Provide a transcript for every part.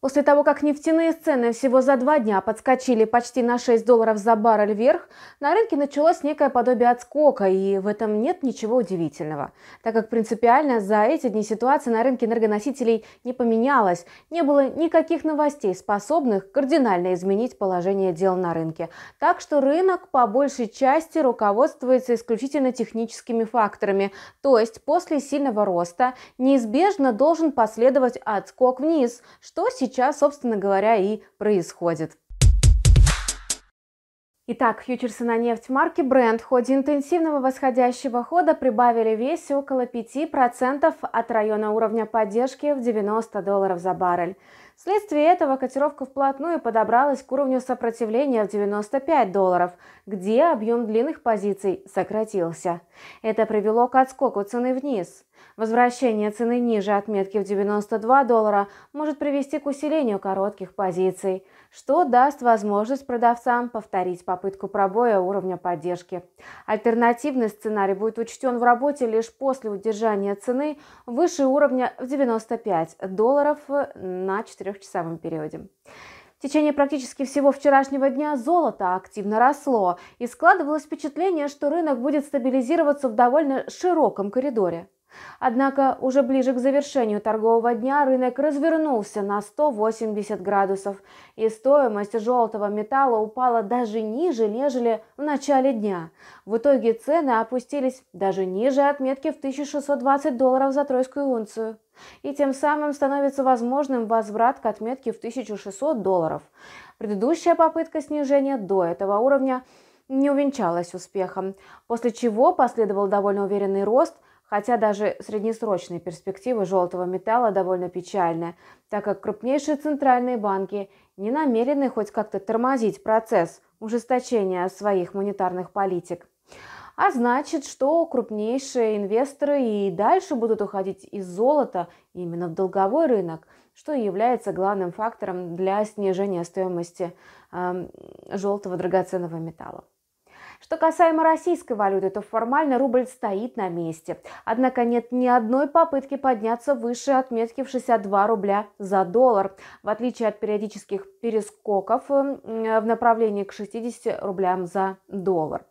После того, как нефтяные цены всего за два дня подскочили почти на 6 долларов за баррель вверх, на рынке началось некое подобие отскока, и в этом нет ничего удивительного, так как принципиально за эти дни ситуация на рынке энергоносителей не поменялась, не было никаких новостей, способных кардинально изменить положение дел на рынке. Так что рынок по большей части руководствуется исключительно техническими факторами, то есть после сильного роста неизбежно должен последовать отскок вниз, что сейчас сейчас, собственно говоря, и происходит. Итак, фьючерсы на нефть марки Brent в ходе интенсивного восходящего хода прибавили весе около 5% от района уровня поддержки в 90 долларов за баррель. Вследствие этого котировка вплотную подобралась к уровню сопротивления в 95 долларов, где объем длинных позиций сократился. Это привело к отскоку цены вниз. Возвращение цены ниже отметки в 92 доллара может привести к усилению коротких позиций, что даст возможность продавцам повторить попытку пробоя уровня поддержки. Альтернативный сценарий будет учтен в работе лишь после удержания цены выше уровня в 95 долларов на 4 трехчасовом периоде. В течение практически всего вчерашнего дня золото активно росло, и складывалось впечатление, что рынок будет стабилизироваться в довольно широком коридоре. Однако уже ближе к завершению торгового дня рынок развернулся на 180 градусов, и стоимость желтого металла упала даже ниже, нежели в начале дня. В итоге цены опустились даже ниже отметки в 1620 долларов за тройскую унцию. И тем самым становится возможным возврат к отметке в 1600 долларов. Предыдущая попытка снижения до этого уровня не увенчалась успехом, после чего последовал довольно уверенный рост – Хотя даже среднесрочные перспективы желтого металла довольно печальны, так как крупнейшие центральные банки не намерены хоть как-то тормозить процесс ужесточения своих монетарных политик. А значит, что крупнейшие инвесторы и дальше будут уходить из золота именно в долговой рынок, что и является главным фактором для снижения стоимости э, эм, желтого драгоценного металла. Что касаемо российской валюты, то формально рубль стоит на месте. Однако нет ни одной попытки подняться выше отметки в 62 рубля за доллар. В отличие от периодических перескоков в направлении к 60 рублям за доллар.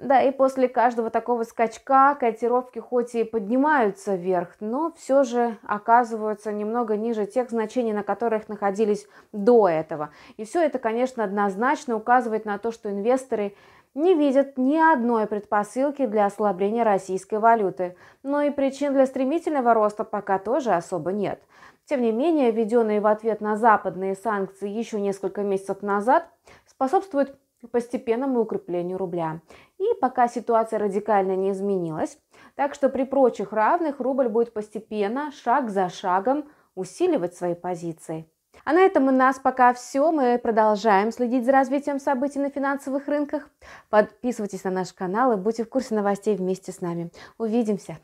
Да, и после каждого такого скачка котировки хоть и поднимаются вверх, но все же оказываются немного ниже тех значений, на которых находились до этого. И все это, конечно, однозначно указывает на то, что инвесторы не видят ни одной предпосылки для ослабления российской валюты, но и причин для стремительного роста пока тоже особо нет. Тем не менее, введенные в ответ на западные санкции еще несколько месяцев назад способствуют постепенному укреплению рубля. И пока ситуация радикально не изменилась, так что при прочих равных рубль будет постепенно, шаг за шагом, усиливать свои позиции. А на этом у нас пока все. Мы продолжаем следить за развитием событий на финансовых рынках. Подписывайтесь на наш канал и будьте в курсе новостей вместе с нами. Увидимся!